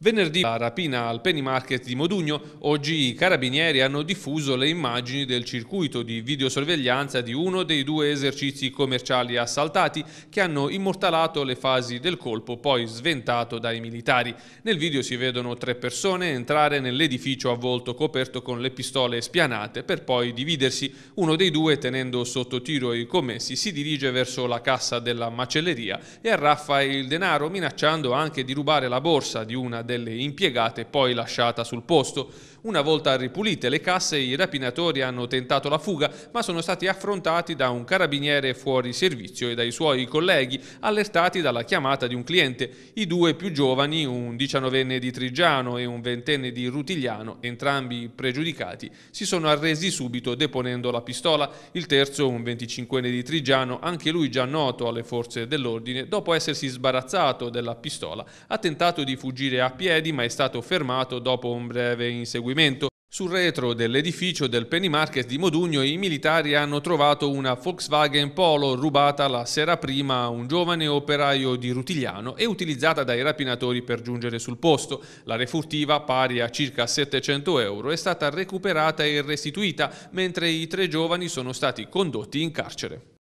Venerdì la rapina al Penny Market di Modugno, oggi i carabinieri hanno diffuso le immagini del circuito di videosorveglianza di uno dei due esercizi commerciali assaltati che hanno immortalato le fasi del colpo poi sventato dai militari. Nel video si vedono tre persone entrare nell'edificio a volto coperto con le pistole spianate per poi dividersi. Uno dei due tenendo sotto tiro i commessi si dirige verso la cassa della macelleria e arraffa il denaro minacciando anche di rubare la borsa di una delle impiegate poi lasciata sul posto. Una volta ripulite le casse i rapinatori hanno tentato la fuga ma sono stati affrontati da un carabiniere fuori servizio e dai suoi colleghi allertati dalla chiamata di un cliente. I due più giovani, un diciannovenne di Trigiano e un ventenne di Rutigliano, entrambi pregiudicati, si sono arresi subito deponendo la pistola. Il terzo, un venticinquenne di Trigiano, anche lui già noto alle forze dell'ordine, dopo essersi sbarazzato della pistola, ha tentato di fuggire a piedi ma è stato fermato dopo un breve inseguimento. Sul retro dell'edificio del Penny Market di Modugno i militari hanno trovato una Volkswagen Polo rubata la sera prima a un giovane operaio di Rutigliano e utilizzata dai rapinatori per giungere sul posto. La refurtiva, pari a circa 700 euro, è stata recuperata e restituita, mentre i tre giovani sono stati condotti in carcere.